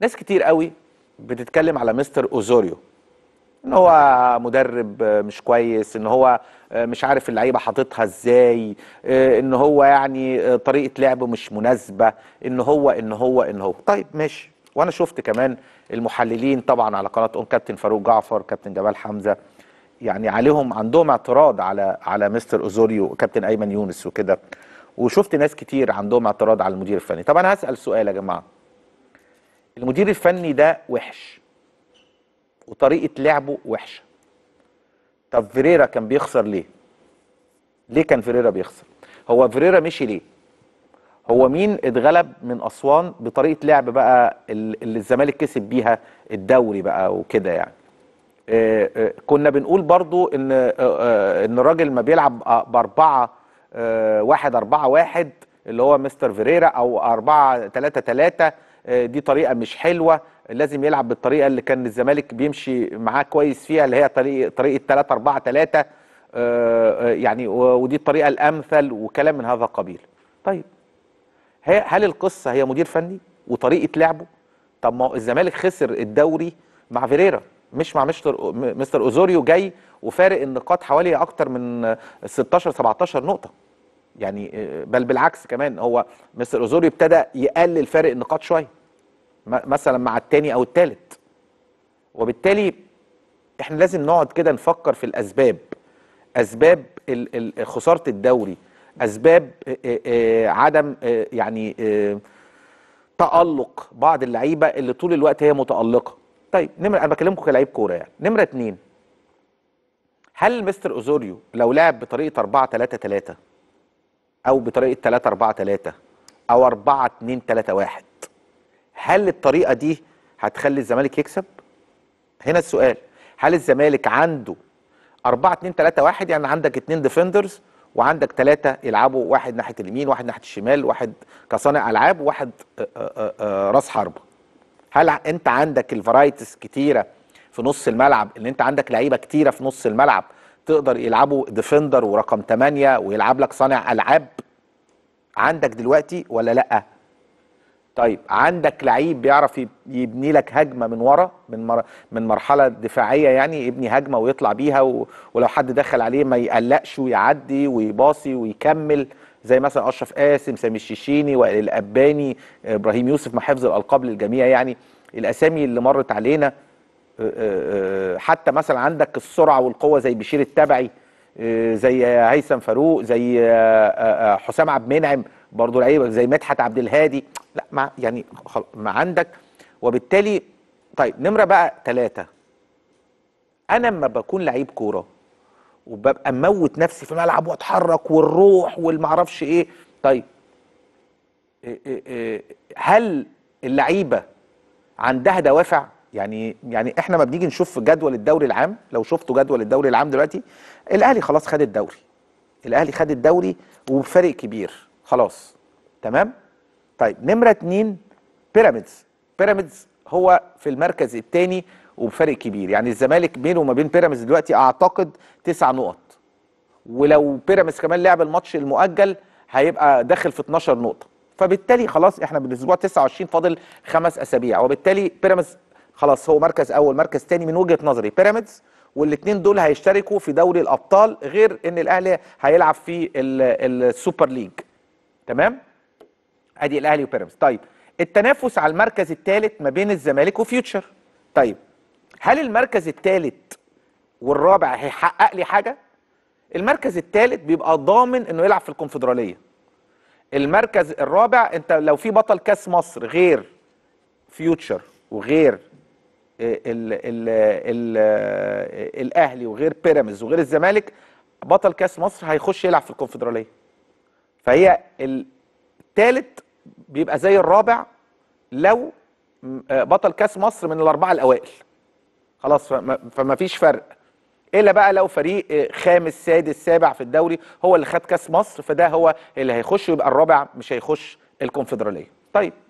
ناس كتير قوي بتتكلم على مستر اوزوريو ان هو مدرب مش كويس ان هو مش عارف اللعيبه حاططها ازاي ان هو يعني طريقه لعبه مش مناسبه ان هو ان هو ان هو طيب ماشي وانا شفت كمان المحللين طبعا على قناه اون كابتن فاروق جعفر كابتن جمال حمزه يعني عليهم عندهم اعتراض على على مستر اوزوريو وكابتن ايمن يونس وكده وشفت ناس كتير عندهم اعتراض على المدير الفني طب انا هسال سؤال يا جماعه المدير الفني ده وحش وطريقه لعبه وحشه طب فيريرا كان بيخسر ليه ليه كان فيريرا بيخسر هو فيريرا مشي ليه هو مين اتغلب من اسوان بطريقه لعب بقى اللي الزمالك كسب بيها الدوري بقى وكده يعني إيه إيه كنا بنقول برضو ان إيه ان الراجل ما بيلعب باربعه آه، واحد اربعه واحد اللي هو مستر فيريرا او اربعه ثلاثه ثلاثه آه، دي طريقه مش حلوه لازم يلعب بالطريقه اللي كان الزمالك بيمشي معاه كويس فيها اللي هي طريقه طريقه 3 4 3 يعني ودي الطريقه الامثل وكلام من هذا القبيل طيب هل القصه هي مدير فني وطريقه لعبه طب ما الزمالك خسر الدوري مع فيريرا مش مع مستر مستر اوزوريو جاي وفارق النقاط حوالي اكتر من 16 17 نقطه يعني آه، بل بالعكس كمان هو مستر اوزوريو ابتدى يقلل فارق النقاط شويه مثلا مع الثاني او الثالث وبالتالي احنا لازم نقعد كده نفكر في الاسباب اسباب خساره الدوري اسباب آه، آه، عدم يعني تالق بعض اللعيبه اللي طول الوقت هي متالقه طيب نمره انا بكلمكم كلاعب كوره يعني نمره اتنين هل مستر اوزوريو لو لعب بطريقه 4 3 3 او بطريقه 3 4 3 او 4 2 3 1 هل الطريقه دي هتخلي الزمالك يكسب هنا السؤال هل الزمالك عنده 4 2 3 1 يعني عندك اثنين ديفندرز وعندك ثلاثة يلعبوا واحد ناحية اليمين واحد ناحية الشمال واحد كصانع ألعاب واحد آه، آه، آه، راس حربة هل أنت عندك الفرايتس كتيرة في نص الملعب اللي أنت عندك لعيبة كتيرة في نص الملعب تقدر يلعبوا ديفندر ورقم 8 ويلعب لك صانع العاب عندك دلوقتي ولا لا طيب عندك لعيب بيعرف يبني لك هجمه من ورا من مر... من مرحله دفاعيه يعني يبني هجمه ويطلع بيها و... ولو حد دخل عليه ما يقلقش ويعدي ويباصي ويكمل زي مثلا اشرف قاسم سامي الشيشيني وائل الاباني ابراهيم يوسف مع حفظ الالقاب للجميع يعني الاسامي اللي مرت علينا حتى مثلا عندك السرعه والقوه زي بشير التبعي آه، زي هيثم فاروق زي آه، آه، حسام عبد المنعم برضه لعيبه زي مدحت عبد الهادي لا ما يعني ما عندك وبالتالي طيب نمره بقى ثلاثه انا اما بكون لعيب كوره وببقى موت نفسي في الملعب واتحرك والروح والمعرفش ايه طيب هل اللعيبه عندها دوافع يعني يعني احنا ما بنيجي نشوف جدول الدوري العام لو شفتوا جدول الدوري العام دلوقتي الاهلي خلاص خد الدوري الاهلي خد الدوري وبفارق كبير خلاص تمام طيب نمره اتنين بيراميدز بيراميدز هو في المركز الثاني وبفارق كبير يعني الزمالك بينه وما بين بيراميدز دلوقتي اعتقد تسع نقط ولو بيراميدز كمان لعب الماتش المؤجل هيبقى داخل في 12 نقطه فبالتالي خلاص احنا بالاسبوع 29 فاضل خمس اسابيع وبالتالي بيراميدز خلاص هو مركز اول مركز ثاني من وجهه نظري بيراميدز والاثنين دول هيشتركوا في دوري الابطال غير ان الاهلي هيلعب في السوبر ليج تمام ادي الاهلي وبيراميدز طيب التنافس على المركز الثالث ما بين الزمالك وفيوتشر طيب هل المركز الثالث والرابع هيحقق لي حاجه المركز الثالث بيبقى ضامن انه يلعب في الكونفدراليه المركز الرابع انت لو في بطل كاس مصر غير فيوتشر وغير الـ الـ الـ الاهلي وغير بيراميدز وغير الزمالك بطل كاس مصر هيخش يلعب في الكونفدراليه فهي الثالث بيبقى زي الرابع لو آه بطل كاس مصر من الاربعه الاوائل خلاص فما فيش فرق الا بقى لو فريق خامس سادس سابع في الدوري هو اللي خد كاس مصر فده هو اللي هيخش ويبقى الرابع مش هيخش الكونفدراليه طيب